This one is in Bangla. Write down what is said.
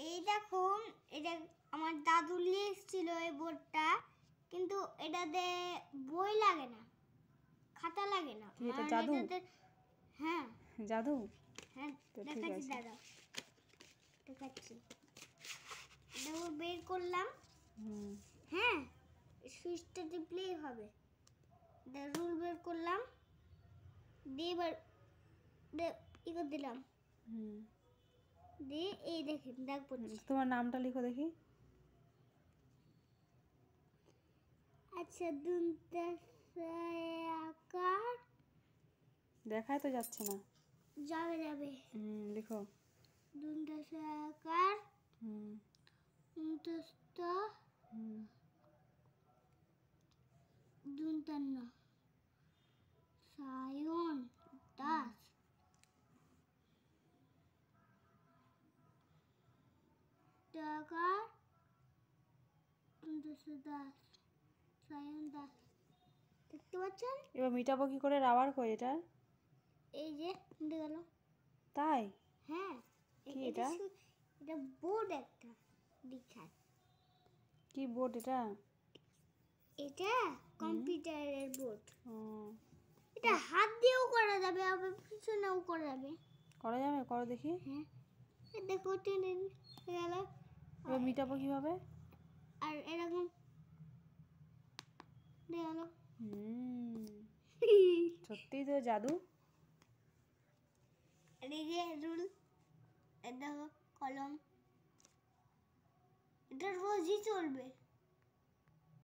এই দেখো এটা আমার দাদু নিয়ে এসেছিল এই বোর্ডটা কিন্তু এটাতে বই লাগে না খাতা লাগে না এটা মানে জাদু হ্যাঁ জাদু হ্যাঁ দেখাচ্ছি দাদা দেখাচ্ছি এটাও বের করলাম হ্যাঁ সুইচটা টিপলেই হবে রুল বের করলাম দিয়ে এবার ই করে দিলাম হুম দিয়ে এই দেখেন দাগ পড়ছে আচ্ছা, তোমার নামটা লিখো দেখি আচ্ছা আকার দেখাই তো যাচ্ছে না যাবে যাবে হুম লিখো দুন্দাসাকার হুম দুন্ত হুম দুন্তান্ন সায়ু দরকার দেখতে পাচ্ছেন এবার মিটাবো কি করে রাবার কই এটা এই যে মিটে গেল তাই হ্যাঁ কি এটা এটা বোর্ড একটা লিখার কি বোর্ড এটা এটা কম্পিউটারের বোর্ড এটা হাত দিয়েও করা যাবে আবার পিছনেও করা যাবে করা যাবে করো দেখি হ্যাঁ দেখো টেনে গেল এবার মিটাবো কীভাবে আর এরকম দেখালো হুম সত্যি তো জাদু এদিকে রুল দেখো কলম এটা রোজই চলবে